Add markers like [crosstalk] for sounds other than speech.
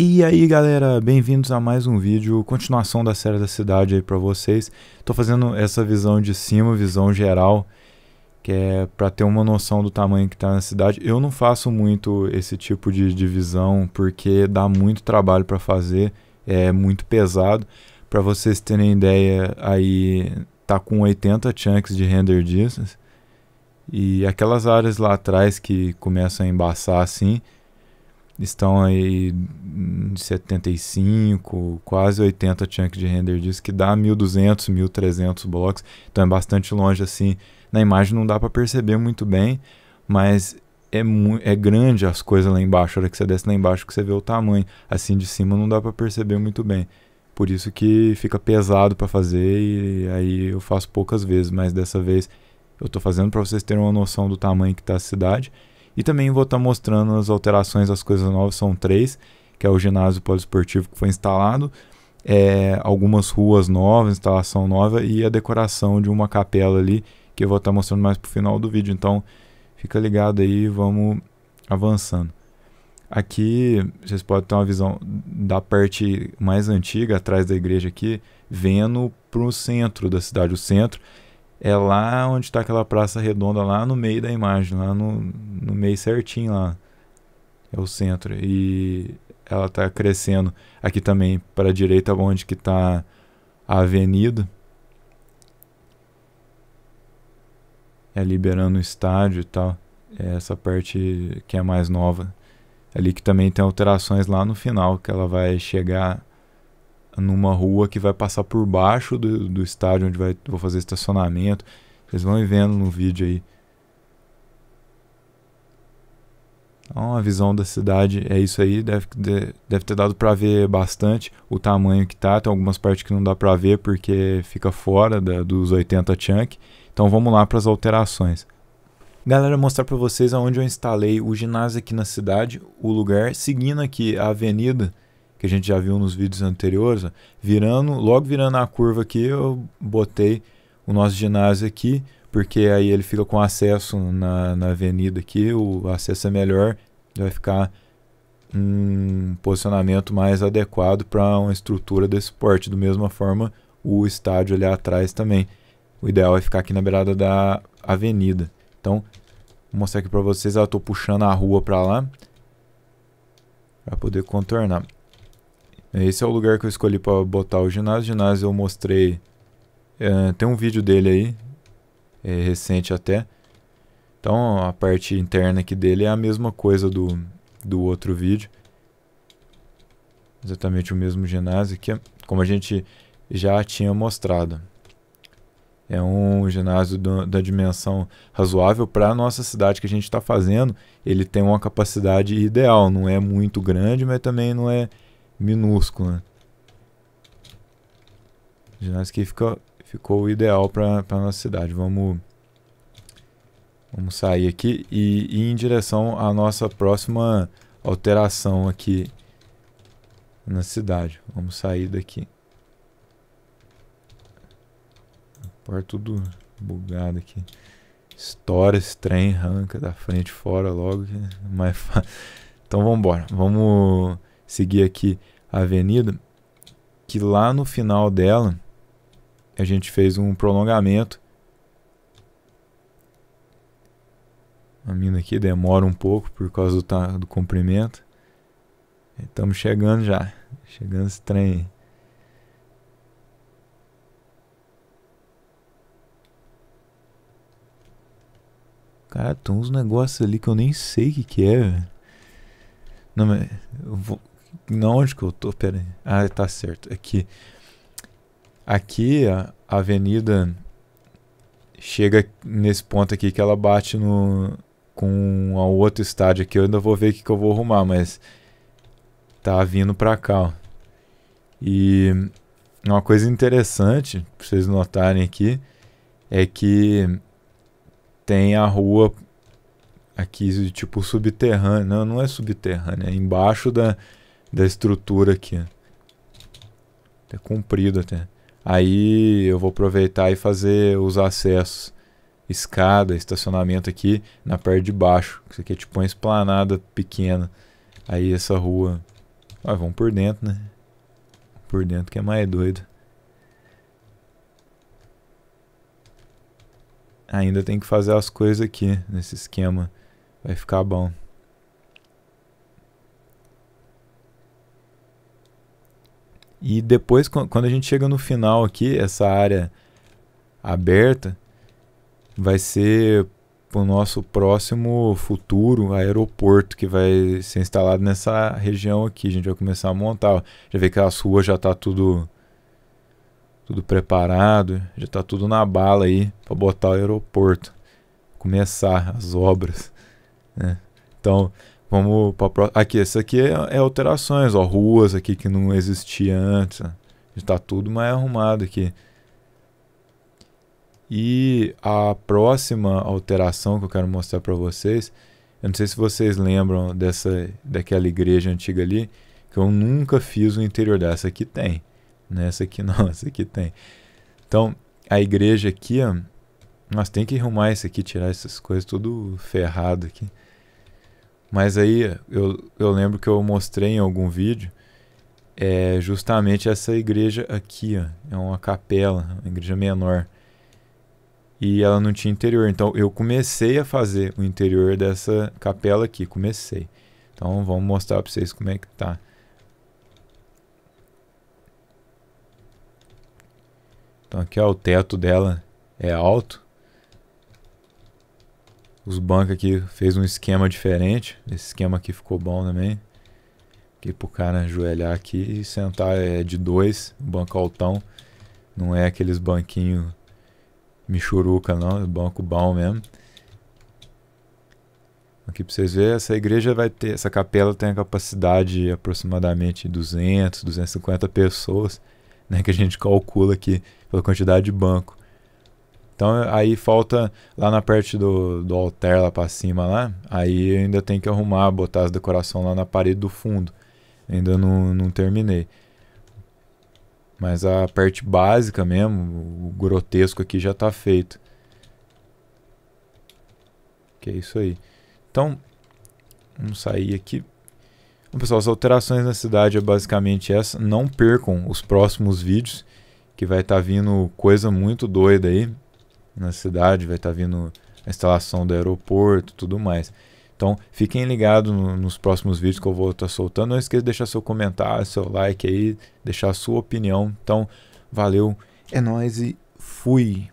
E aí galera, bem-vindos a mais um vídeo, continuação da série da cidade aí pra vocês. Tô fazendo essa visão de cima, visão geral, que é pra ter uma noção do tamanho que tá na cidade. Eu não faço muito esse tipo de divisão, porque dá muito trabalho pra fazer, é muito pesado. Pra vocês terem ideia, aí tá com 80 chunks de render distance. E aquelas áreas lá atrás que começam a embaçar assim, estão aí 75, quase 80 chunk de render disso, que dá 1.200, 1.300 blocos, então é bastante longe assim. Na imagem não dá para perceber muito bem, mas é, é grande as coisas lá embaixo. A hora que você desce lá embaixo que você vê o tamanho. Assim de cima não dá para perceber muito bem. Por isso que fica pesado para fazer e aí eu faço poucas vezes, mas dessa vez eu estou fazendo para vocês terem uma noção do tamanho que está a cidade. E também vou estar tá mostrando as alterações as coisas novas, são três que é o ginásio poliesportivo que foi instalado, é, algumas ruas novas, instalação nova e a decoração de uma capela ali, que eu vou estar tá mostrando mais pro final do vídeo. Então, fica ligado aí, vamos avançando. Aqui vocês podem ter uma visão da parte mais antiga, atrás da igreja aqui, vendo para o centro da cidade. O centro é lá onde está aquela praça redonda, lá no meio da imagem, lá no, no meio certinho lá. É o centro. E ela está crescendo aqui também para a direita onde que está a avenida. É liberando o estádio e tal. É essa parte que é mais nova. Ali que também tem alterações lá no final, que ela vai chegar numa rua que vai passar por baixo do, do estádio onde vai, vou fazer estacionamento. Vocês vão vendo no vídeo aí. Então a visão da cidade é isso aí, deve, deve ter dado para ver bastante o tamanho que tá, tem algumas partes que não dá para ver porque fica fora da, dos 80 chunk. Então vamos lá para as alterações. Galera, mostrar para vocês aonde eu instalei o ginásio aqui na cidade, o lugar, seguindo aqui a avenida que a gente já viu nos vídeos anteriores, ó, virando, logo virando a curva aqui, eu botei o nosso ginásio aqui, porque aí ele fica com acesso na, na avenida aqui, o acesso é melhor vai ficar um posicionamento mais adequado para uma estrutura desse porte. Da mesma forma, o estádio ali atrás também. O ideal é ficar aqui na beirada da avenida. Então, vou mostrar aqui para vocês. Eu estou puxando a rua para lá para poder contornar. Esse é o lugar que eu escolhi para botar o ginásio. O ginásio eu mostrei. É, tem um vídeo dele aí, é, recente até. Então a parte interna aqui dele é a mesma coisa do, do outro vídeo. Exatamente o mesmo ginásio aqui, como a gente já tinha mostrado. É um ginásio do, da dimensão razoável para a nossa cidade que a gente está fazendo. Ele tem uma capacidade ideal, não é muito grande, mas também não é minúsculo. O ginásio aqui fica, ficou ideal para a nossa cidade. Vamos Vamos sair aqui e ir em direção à nossa próxima alteração aqui na cidade. Vamos sair daqui. Porta tudo bugado aqui. Estoura esse trem, arranca da frente fora logo. É mais fácil. Então vamos embora. Vamos seguir aqui a avenida. Que lá no final dela a gente fez um prolongamento a mina aqui demora um pouco por causa do, do comprimento. Estamos chegando já. Chegando esse trem. Cara, tem uns negócios ali que eu nem sei o que, que é, velho. Não, mas. Eu vou... Não, onde que eu tô? Pera aí. Ah, tá certo. Aqui. É aqui, a avenida chega nesse ponto aqui que ela bate no, com o outro estádio aqui. Eu ainda vou ver o que, que eu vou arrumar, mas tá vindo pra cá, ó. E uma coisa interessante, pra vocês notarem aqui, é que tem a rua aqui, de tipo, subterrânea. Não, não é subterrânea, é embaixo da, da estrutura aqui. É comprido até. Aí eu vou aproveitar e fazer os acessos escada, estacionamento aqui na parte de baixo. Isso aqui é tipo uma esplanada pequena. Aí essa rua... Ah, vamos por dentro, né? Por dentro que é mais doido. Ainda tem que fazer as coisas aqui, nesse esquema. Vai ficar bom. E depois, quando a gente chega no final aqui, essa área aberta, vai ser para o nosso próximo futuro aeroporto que vai ser instalado nessa região aqui. A gente vai começar a montar. Já vê que as ruas já tá tudo tudo preparado, já tá tudo na bala aí para botar o aeroporto, começar as obras, né? Então, vamos para pro... aqui, isso aqui é, é, alterações, ó, ruas aqui que não existia antes. Está tudo mais arrumado aqui. E a próxima alteração que eu quero mostrar para vocês, eu não sei se vocês lembram dessa daquela igreja antiga ali, que eu nunca fiz o interior dessa aqui tem, nessa né? aqui não, [laughs] essa aqui tem. Então, a igreja aqui, nós tem que arrumar isso aqui, tirar essas coisas tudo ferrado aqui. Mas aí eu, eu lembro que eu mostrei em algum vídeo é justamente essa igreja aqui, ó, é uma capela, uma igreja menor e ela não tinha interior. Então eu comecei a fazer o interior dessa capela aqui, comecei. Então vamos mostrar para vocês como é que tá. Então aqui ó, o teto dela é alto. Os bancos aqui fez um esquema diferente. Esse esquema aqui ficou bom também. Aqui pro cara ajoelhar aqui e sentar é de dois, banco altão. Não é aqueles banquinhos Michuruca não, é banco bom mesmo. Aqui para vocês verem, essa igreja vai ter, essa capela tem a capacidade de aproximadamente 200, 250 pessoas, né, que a gente calcula aqui pela quantidade de banco. Então aí falta lá na parte do, do altar lá para cima lá, aí ainda tem que arrumar, botar as decorações lá na parede do fundo. Ainda não, não terminei. Mas a parte básica mesmo, o grotesco aqui já está feito. Que é isso aí. Então, vamos sair aqui. Bom, pessoal, as alterações na cidade é basicamente essa. Não percam os próximos vídeos, que vai estar tá vindo coisa muito doida aí na cidade. Vai estar tá vindo a instalação do aeroporto tudo mais. Então, fiquem ligados no, nos próximos vídeos que eu vou estar tá soltando. Não esqueça de deixar seu comentário, seu like aí, deixar a sua opinião. Então, valeu, é nóis e fui!